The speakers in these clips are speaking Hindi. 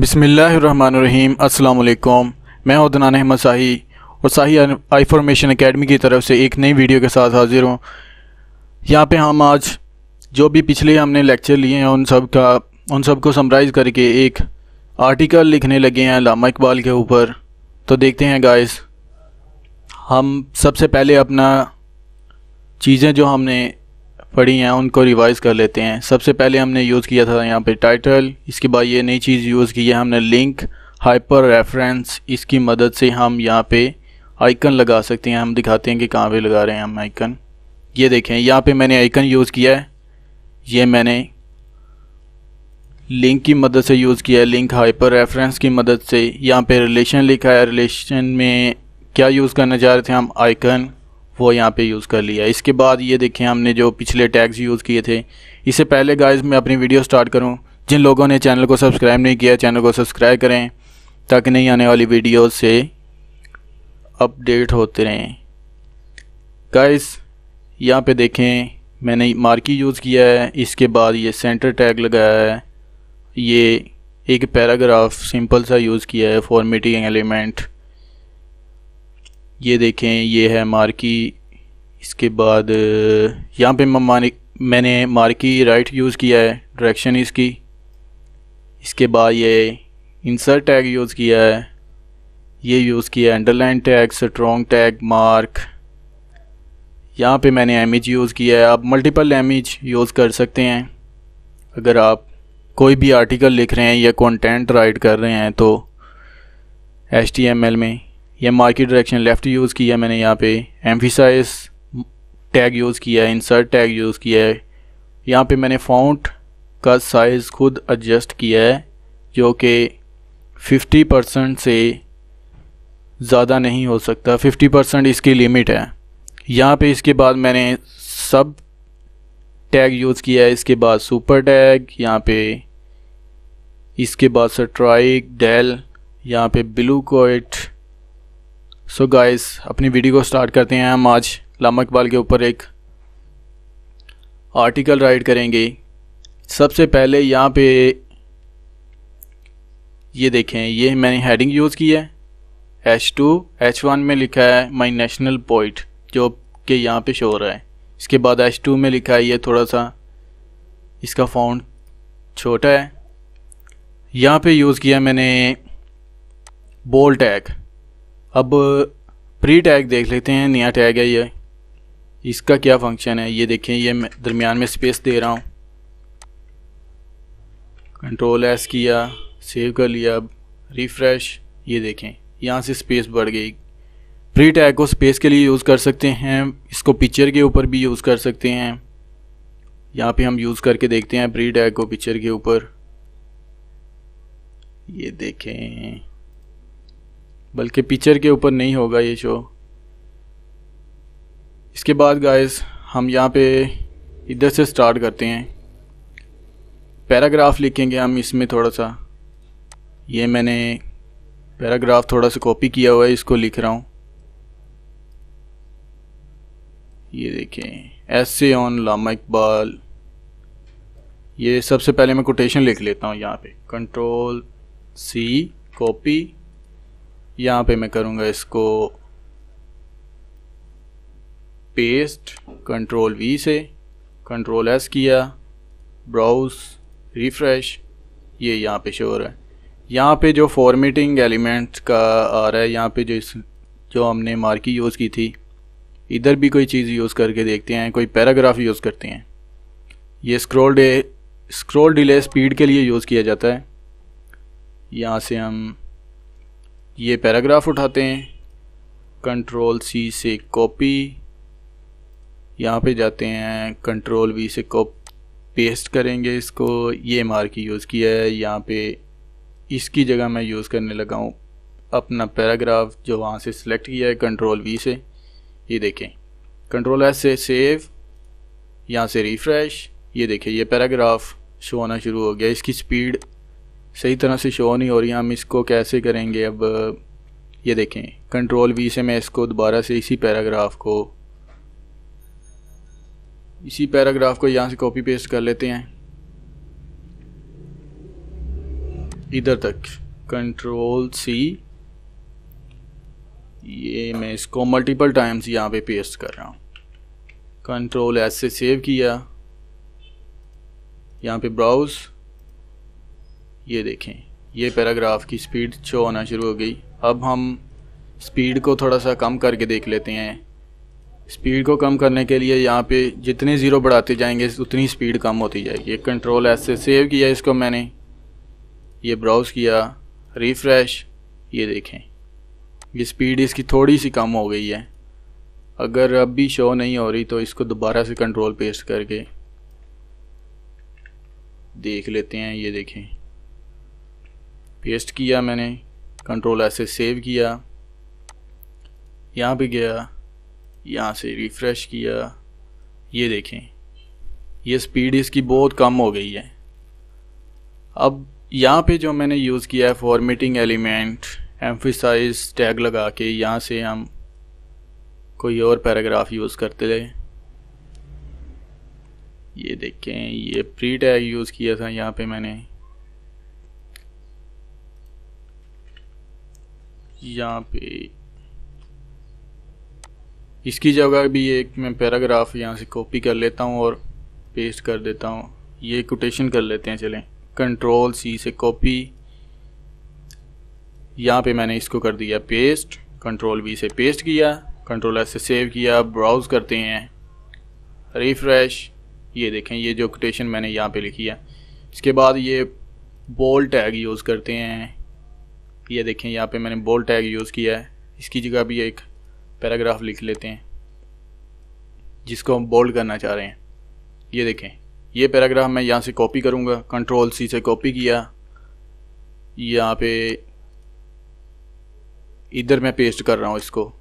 बिसमीम् अल्लाम मैं उदनान अहमद शाही और शाही आई फॉर्मेशन अकेडमी की तरफ से एक नई वीडियो के साथ हाज़िर हूँ यहाँ पे हम आज जो भी पिछले हमने लेक्चर लिए हैं उन सब का उन सब को समराइज़ करके एक आर्टिकल लिखने लगे हैं लामा इकबाल के ऊपर तो देखते हैं गाइस हम सबसे पहले अपना चीज़ें जो हमने पढ़ी हैं उनको रिवाइज़ कर लेते हैं सबसे पहले हमने यूज़ किया था यहाँ पे टाइटल इसके बाद ये नई चीज़ यूज़ की है हमने लिंक हाइपर रेफरेंस इसकी मदद से हम यहाँ पे आइकन लगा सकते हैं हम दिखाते हैं कि कहाँ पे लगा रहे हैं हम आइकन ये देखें यहाँ पे मैंने आइकन यूज़ किया है ये मैंने लिंक की मदद से यूज़ किया है लिंक हाइपर रेफरेंस की मदद से यहाँ पे रिलेशन लिखा है रिलेशन में क्या यूज़ करना चाह रहे थे हम आइकन वो यहाँ पे यूज़ कर लिया इसके बाद ये देखें हमने जो पिछले टैग्स यूज़ किए थे इससे पहले गाइस मैं अपनी वीडियो स्टार्ट करूँ जिन लोगों ने चैनल को सब्सक्राइब नहीं किया चैनल को सब्सक्राइब करें ताकि नहीं आने वाली वीडियो से अपडेट होते रहें गाइस यहाँ पे देखें मैंने मार्की यूज़ किया है इसके बाद ये सेंटर टैग लगाया है ये एक पैराग्राफ सिंपल सा यूज़ किया है फॉर्मेटिंग एलिमेंट ये देखें ये है मार्की इसके बाद यहाँ पे मैंने मार्की राइट यूज़ किया है डायरेक्शन इसकी इसके बाद ये इंसर्ट टैग यूज़ किया है ये यूज़ किया है underline tag strong tag mark यहाँ पे मैंने एमिज यूज़ किया है आप मल्टीपल एमिज यूज़ कर सकते हैं अगर आप कोई भी आर्टिकल लिख रहे हैं या कंटेंट राइट कर रहे हैं तो एच में यह मार्केट डायरेक्शन लेफ़्ट यूज़ किया मैंने यहाँ पे एम्फिसाइज टैग यूज़ किया है इंसर्ट टैग यूज़ किया है यहाँ पे मैंने फाउंट का साइज़ खुद एडजस्ट किया है जो कि 50 परसेंट से ज़्यादा नहीं हो सकता 50 परसेंट इसकी लिमिट है यहाँ पे इसके बाद मैंने सब टैग यूज़ किया है इसके बाद सुपर टैग यहाँ पे इसके बाद स्ट्राइक डेल यहाँ पे blockquote so so guys अपनी वीडियो को स्टार्ट करते हैं हम आज लामा इकबाल के ऊपर एक आर्टिकल राइट करेंगे सबसे पहले यहाँ पे ये देखें ये मैंने हेडिंग यूज़ की है एच टू एच वन में लिखा है माई नेशनल पोइट जो के यहाँ पे शो हो रहा है इसके बाद एच टू में लिखा है ये थोड़ा सा इसका फाउंड छोटा है यहाँ पे यूज़ किया मैंने बोल टैग अब प्री टैग देख लेते हैं नया टैग है ये इसका क्या फंक्शन है ये देखें ये दरमियान में स्पेस दे रहा हूँ कंट्रोल एस किया सेव कर लिया अब रिफ्रेश ये देखें यहाँ से स्पेस बढ़ गई प्री टैग को स्पेस के लिए यूज़ कर सकते हैं इसको पिक्चर के ऊपर भी यूज़ कर सकते हैं यहाँ पे हम यूज़ करके देखते हैं प्री टैग को पिक्चर के ऊपर ये देखें बल्कि पिक्चर के ऊपर नहीं होगा ये शो इसके बाद गाइस हम यहाँ पे इधर से स्टार्ट करते हैं पैराग्राफ लिखेंगे हम इसमें थोड़ा सा ये मैंने पैराग्राफ थोड़ा सा कॉपी किया हुआ है इसको लिख रहा हूँ ये देखें एस ऑन लामा इकबाल ये सबसे पहले मैं कोटेशन लिख लेता हूँ यहाँ पे कंट्रोल सी कॉपी यहाँ पे मैं करूँगा इसको पेस्ट कंट्रोल वी से कंट्रोल एस किया ब्राउज रिफ्रेश ये यहाँ पे शो हो रहा है यहाँ पे जो फॉर्मेटिंग एलिमेंट का आ रहा है यहाँ पे जो इस जो हमने मार्की यूज़ की थी इधर भी कोई चीज़ यूज़ करके देखते हैं कोई पैराग्राफ यूज़ करते हैं ये स्क्रॉल डे स्क्रॉल डिले स्पीड के लिए यूज़ किया जाता है यहाँ से हम ये पैराग्राफ उठाते हैं कंट्रोल सी से कॉपी यहाँ पे जाते हैं कंट्रोल वी से कॉप पेस्ट करेंगे इसको ये मार्क की यूज़ किया है यहाँ पे इसकी जगह मैं यूज़ करने लगा हूँ अपना पैराग्राफ जो वहाँ से सिलेक्ट किया है कंट्रोल वी से ये देखें कंट्रोल एस से सेव यहाँ से रिफ़्रेश ये देखें ये पैराग्राफ शो होना शुरू हो गया इसकी स्पीड सही तरह से शो नहीं हो रही हम इसको कैसे करेंगे अब ये देखें कंट्रोल वी से मैं इसको दोबारा से इसी पैराग्राफ को इसी पैराग्राफ को यहाँ से कॉपी पेस्ट कर लेते हैं इधर तक कंट्रोल सी ये मैं इसको मल्टीपल टाइम्स यहाँ पे पेस्ट कर रहा हूँ कंट्रोल एस से सेव किया यहाँ पे ब्राउज़ ये देखें ये पैराग्राफ की स्पीड शो होना शुरू हो गई अब हम स्पीड को थोड़ा सा कम करके देख लेते हैं स्पीड को कम करने के लिए यहाँ पे जितने ज़ीरो बढ़ाते जाएंगे उतनी स्पीड कम होती जाएगी ये कंट्रोल ऐसे सेव किया इसको मैंने ये ब्राउज़ किया रिफ़्रेश ये देखें ये स्पीड इसकी थोड़ी सी कम हो गई है अगर अब भी शो नहीं हो रही तो इसको दोबारा से कंट्रोल पेस्ट करके देख लेते हैं ये देखें पेस्ट किया मैंने कंट्रोल ऐसे सेव किया यहाँ पे गया यहाँ से रिफ़्रेश किया ये देखें ये स्पीड इसकी बहुत कम हो गई है अब यहाँ पे जो मैंने यूज़ किया है फॉर्मेटिंग एलिमेंट एम्फिसाइज टैग लगा के यहाँ से हम कोई और पैराग्राफ यूज़ करते रहे ये देखें ये प्री टैग यूज़ किया था यहाँ पे मैंने यहाँ पे इसकी जगह भी एक मैं पैराग्राफ यहाँ से कॉपी कर लेता हूँ और पेस्ट कर देता हूँ ये कोटेशन कर लेते हैं चलें कंट्रोल सी से कॉपी यहाँ पे मैंने इसको कर दिया पेस्ट कंट्रोल वी से पेस्ट किया कंट्रोल एस से सेव किया ब्राउज़ करते हैं रिफ्रेश ये देखें ये जो कोटेशन मैंने यहाँ पे लिखी है इसके बाद ये बोल टैग यूज़ करते हैं ये देखें यहाँ पे मैंने बोल टैग यूज़ किया है इसकी जगह भी एक पैराग्राफ लिख लेते हैं जिसको हम बोल्ड करना चाह रहे हैं ये देखें ये पैराग्राफ मैं यहाँ से कॉपी करूँगा कंट्रोल सी से कॉपी किया यहाँ पे इधर मैं पेस्ट कर रहा हूँ इसको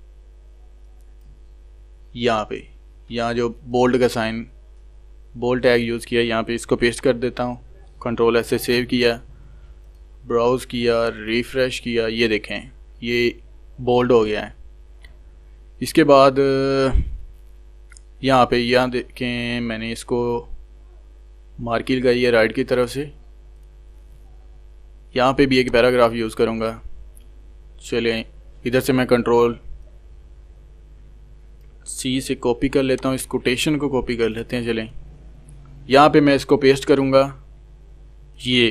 यहाँ पे यहाँ जो बोल्ड का साइन बोल्ड टैग यूज़ किया यहाँ पे इसको पेस्ट कर देता हूँ कंट्रोल ऐसे सेव किया ब्राउज़ किया रिफ़्रेश किया ये देखें ये बोल्ड हो गया है इसके बाद यहाँ पे यहाँ देखें मैंने इसको मार्किल लगाई है राइट की तरफ से यहाँ पे भी एक पैराग्राफ यूज़ करूँगा चलें इधर से मैं कंट्रोल सी से कॉपी कर लेता हूँ इस कोटेशन को कॉपी कर लेते हैं चलें यहाँ पे मैं इसको पेस्ट करूँगा ये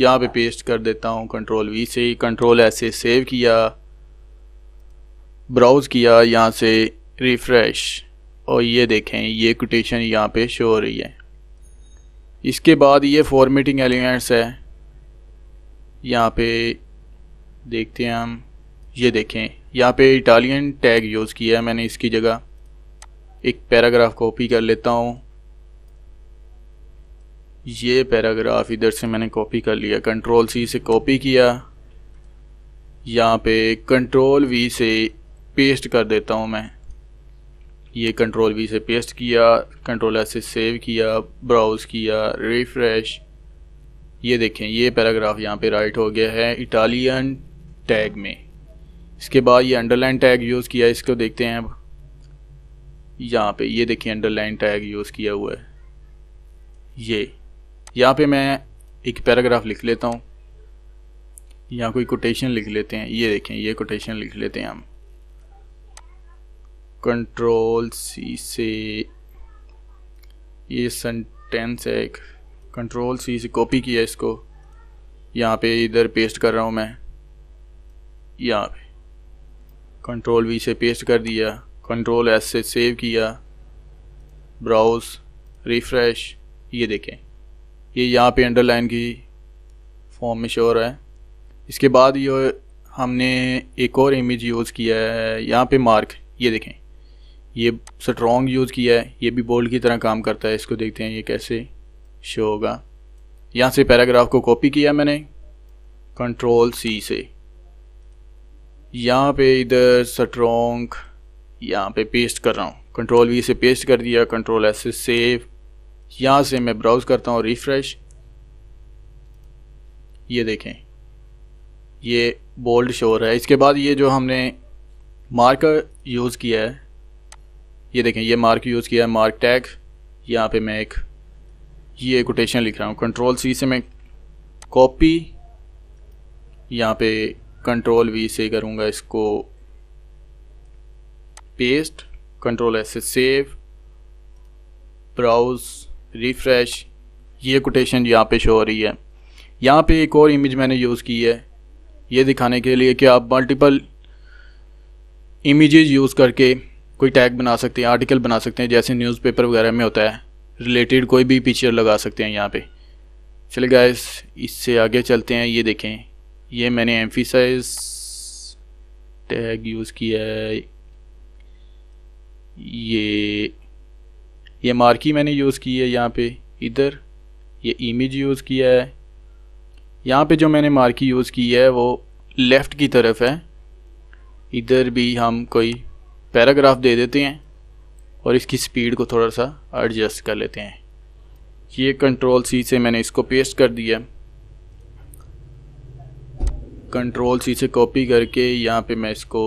यहाँ पे पेस्ट कर देता हूँ कंट्रोल वी से कंट्रोल ऐसे सेव किया ब्राउज़ किया यहाँ से रिफ़्रेश और ये देखें ये कोटेशन यहाँ पे शो हो रही है इसके बाद ये फॉर्मेटिंग एलिमेंट्स है यहाँ पे देखते हैं हम ये देखें यहाँ पे इटालियन टैग यूज़ किया है मैंने इसकी जगह एक पैराग्राफ कॉपी कर लेता हूँ ये पैराग्राफ इधर से मैंने कॉपी कर लिया कंट्रोल सी से कॉपी किया यहाँ पे कंट्रोल वी से पेस्ट कर देता हूँ मैं ये कंट्रोल वी से पेस्ट किया कंट्रोल एस से सेव किया ब्राउज़ किया रिफ्रेश ये देखें ये पैराग्राफ यहाँ पे राइट हो गया है इटालियन टैग में इसके बाद ये अंडरलाइन टैग यूज़ किया इसको देखते हैं अब यहाँ पे ये देखिए अंडरलाइन टैग यूज़ किया हुआ है ये यहाँ पे मैं एक पैराग्राफ लिख लेता हूँ यहाँ कोई कोटेशन लिख लेते हैं ये देखें ये कोटेशन लिख लेते हैं हम कंट्रोल सी से ये सेंटेंस है एक कंट्रोल सी से कॉपी किया इसको यहाँ पे इधर पेस्ट कर रहा हूँ मैं यहाँ पे कंट्रोल वी से पेस्ट कर दिया कंट्रोल एस से सेव किया ब्राउज रिफ्रेश ये देखें ये यहाँ पे अंडरलाइन की फॉर्म में शोर है इसके बाद ये हमने एक और इमेज यूज़ किया है यहाँ पे मार्क ये देखें ये स्ट्रॉन्ग यूज़ किया है ये भी बोल्ड की तरह काम करता है इसको देखते हैं ये कैसे शो होगा यहाँ से पैराग्राफ को कॉपी किया मैंने कंट्रोल सी से यहाँ पे इधर स्ट्रॉन्ग यहाँ पे पेस्ट कर रहा हूँ कंट्रोल वी से पेस्ट कर दिया कंट्रोल एस से सेव यहाँ से मैं ब्राउज़ करता हूँ रिफ्रेश ये देखें ये बोल्ड शोर है इसके बाद ये जो हमने मार्क यूज़ किया है ये देखें ये मार्क यूज़ किया है मार्क टैग यहाँ पे मैं एक ये कोटेशन लिख रहा हूँ कंट्रोल सी से मैं कॉपी यहाँ पे कंट्रोल वी से करूँगा इसको पेस्ट कंट्रोल एस से सेव ब्राउज़ रिफ्रेश ये कोटेशन यहाँ पे शो हो रही है यहाँ पे एक और इमेज मैंने यूज़ की है ये दिखाने के लिए कि आप मल्टीपल इमेजेस यूज़ करके कोई टैग बना सकते हैं आर्टिकल बना सकते हैं जैसे न्यूज़पेपर वगैरह में होता है रिलेटेड कोई भी पिक्चर लगा सकते हैं यहाँ पे चले गए इससे आगे चलते हैं ये देखें ये मैंने एम्फिसाइज टैग यूज़ किया है ये ये मार्की मैंने यूज़ की है यहाँ पे इधर ये इमेज यूज़ किया है यहाँ पे जो मैंने मार्की यूज़ की है वो लेफ़्ट की तरफ है इधर भी हम कोई पैराग्राफ दे देते हैं और इसकी स्पीड को थोड़ा सा एडजस्ट कर लेते हैं ये कंट्रोल सी से मैंने इसको पेस्ट कर दिया कंट्रोल सी से कॉपी करके यहाँ पे मैं इसको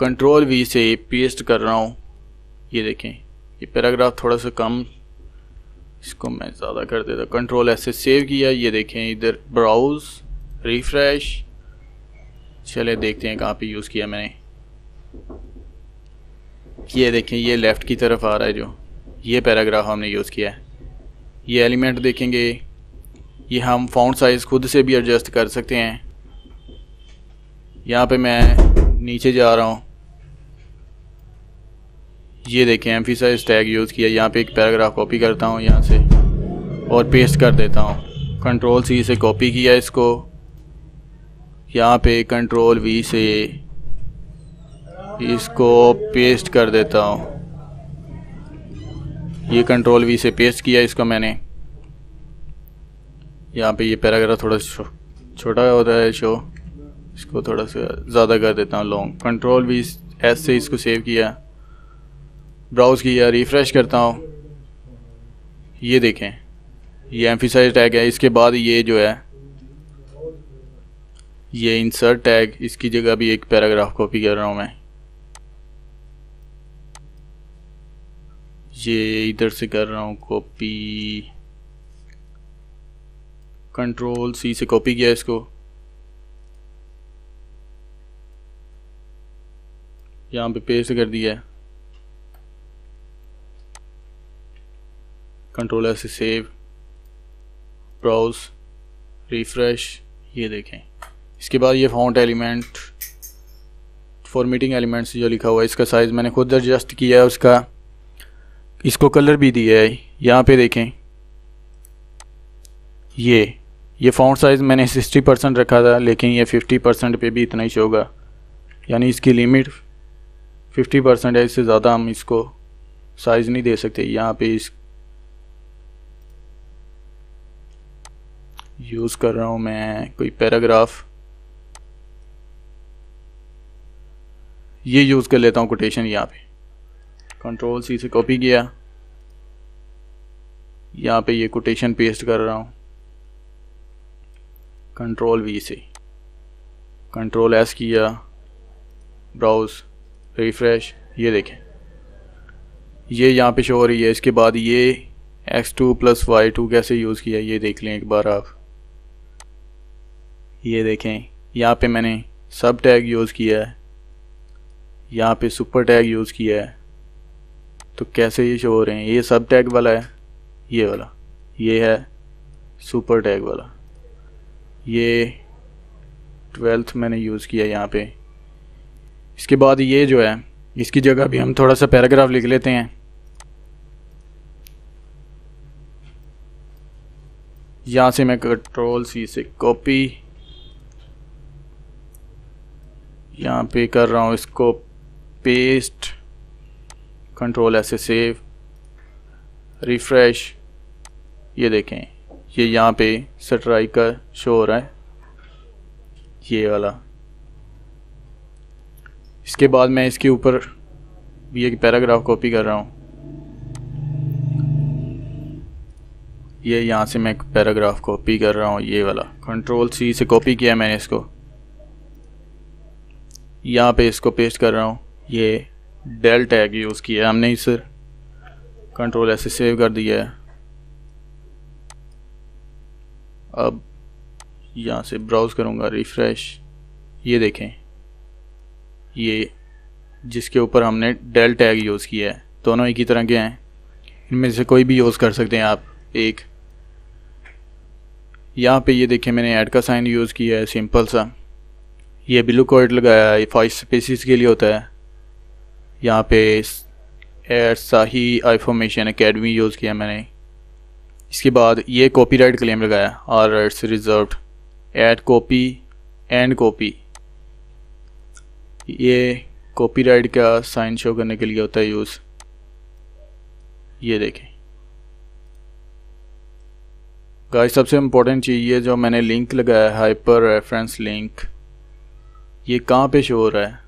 कंट्रोल वी से पेस्ट कर रहा हूँ ये देखें ये पैराग्राफ थोड़ा सा कम इसको मैं ज़्यादा कर देता कंट्रोल ऐसे सेव किया ये देखें इधर ब्राउज रिफ्रेश चले देखते हैं कहाँ पे यूज़ किया मैंने ये देखें ये लेफ़्ट की तरफ आ रहा है जो ये पैराग्राफ हमने यूज़ किया है ये एलिमेंट देखेंगे ये हम फाउंड साइज़ खुद से भी एडजस्ट कर सकते हैं यहाँ पे मैं नीचे जा रहा हूँ ये देखें एम्फीसाइज टैग यूज़ किया यहाँ पे एक पैराग्राफ कॉपी करता हूँ यहाँ से और पेस्ट कर देता हूँ कंट्रोल सी से कॉपी किया इसको यहाँ पे कंट्रोल वी से इसको पेस्ट कर देता हूँ ये कंट्रोल वी से पेस्ट किया इसको मैंने यहाँ पे ये पैराग्राफ थोड़ा छोटा हो रहा है शो इसको थोड़ा सा ज़्यादा कर देता हूँ लॉन्ग कंट्रोल वी एस से इसको सेव किया ब्राउज़ किया रिफ़्रेश करता हूँ ये देखें ये एम्फिसाइज टैग है इसके बाद ये जो है ये इंसर्ट टैग इसकी जगह भी एक पैराग्राफ कॉपी कर रहा हूँ मैं ये इधर से कर रहा हूँ कॉपी कंट्रोल सी से कॉपी किया इसको यहाँ पे पेस्ट कर दिया है कंट्रोलर से सेव ब्राउज रिफ्रेश ये देखें इसके बाद ये फाउंट एलिमेंट फॉर्मेटिंग एलिमेंट्स जो लिखा हुआ है इसका साइज़ मैंने खुद एडजस्ट किया है उसका इसको कलर भी दिया है यहाँ पे देखें ये ये फाउंट साइज़ मैंने सिक्सटी परसेंट रखा था लेकिन ये फिफ्टी परसेंट पर भी इतना ही शो होगा यानी इसकी लिमिट फिफ्टी परसेंट है इससे ज़्यादा हम इसको साइज़ नहीं दे सकते यहाँ पे इस यूज़ कर रहा हूँ मैं कोई पैराग्राफ ये यूज़ कर लेता हूँ कोटेशन यहाँ पे कंट्रोल सी से कॉपी किया यहाँ पे ये कोटेशन पेस्ट कर रहा हूँ कंट्रोल वी से कंट्रोल एस किया ब्राउज़ रिफ्रेश ये देखें ये यहाँ पे शो हो रही है इसके बाद ये x2 two plus Y two कैसे यूज़ किया ये देख लें एक बार आप ये देखें यहाँ पे मैंने सब टैग यूज़ किया है यहाँ पे सुपर टैग यूज़ किया है तो कैसे ये शो हो रहे हैं ये सब टैग वाला है ये वाला ये है सुपर टैग वाला ये ट्वेल्थ मैंने यूज़ किया यहाँ पे इसके बाद ये जो है इसकी जगह भी हम थोड़ा सा पैराग्राफ लिख लेते हैं यहाँ से मैं कंट्रोल सी से कॉपी यहाँ पे कर रहा हूँ इसको पेस्ट कंट्रोल ऐसे सेव रिफ्रेश ये देखें ये यहाँ पे स्ट्राइक का शो हो रहा है ये वाला इसके बाद मैं इसके ऊपर ये पैराग्राफ कॉपी कर रहा हूँ ये यहाँ से मैं पैराग्राफ कॉपी कर रहा हूँ ये वाला कंट्रोल सी से कॉपी किया मैंने इसको यहाँ पे इसको पेस्ट कर रहा हूँ ये डेल टैग यूज़ किया हमने ही सर कंट्रोल ऐसे सेव कर दिया है अब यहाँ से ब्राउज़ करूँगा रिफ़्रेश ये देखें ये जिसके ऊपर हमने डेल टैग यूज़ किया है दोनों एक ही तरह के हैं इनमें से कोई भी यूज़ कर सकते हैं आप एक यहाँ पे ये देखें मैंने ऐड का साइन यूज़ किया है सिंपल सा ये ब्लू कोड लगाया ये फाइव स्पेसिस के लिए होता है यहाँ पे एट साही आई फॉर्मेशन अकेडमी यूज़ किया मैंने इसके बाद ये कॉपीराइट क्लेम लगाया all rights reserved at copy and copy ये कॉपीराइट का साइन शो करने के लिए होता है यूज़ ये देखें गाइस सबसे इम्पोर्टेंट चीज़ ये जो मैंने लिंक लगाया हाइपर रेफरेंस लिंक ये कहाँ पे शो हो रहा है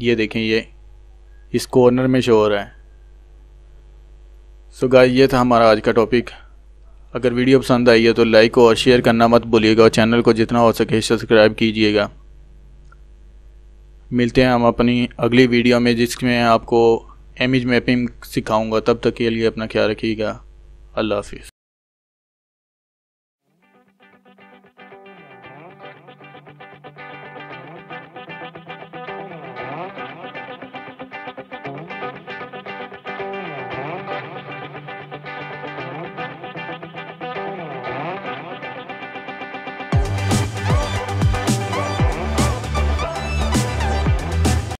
ये देखें ये इस कॉर्नर में शो हो रहा है सो so गाइस ये था हमारा आज का टॉपिक अगर वीडियो पसंद आई है तो लाइक और शेयर करना मत भूलिएगा और चैनल को जितना हो सके सब्सक्राइब कीजिएगा मिलते हैं हम अपनी अगली वीडियो में जिसमें आपको इमेज मैपिंग सिखाऊंगा तब तक के लिए अपना ख्याल रखिएगा अल्लाह हाफिज़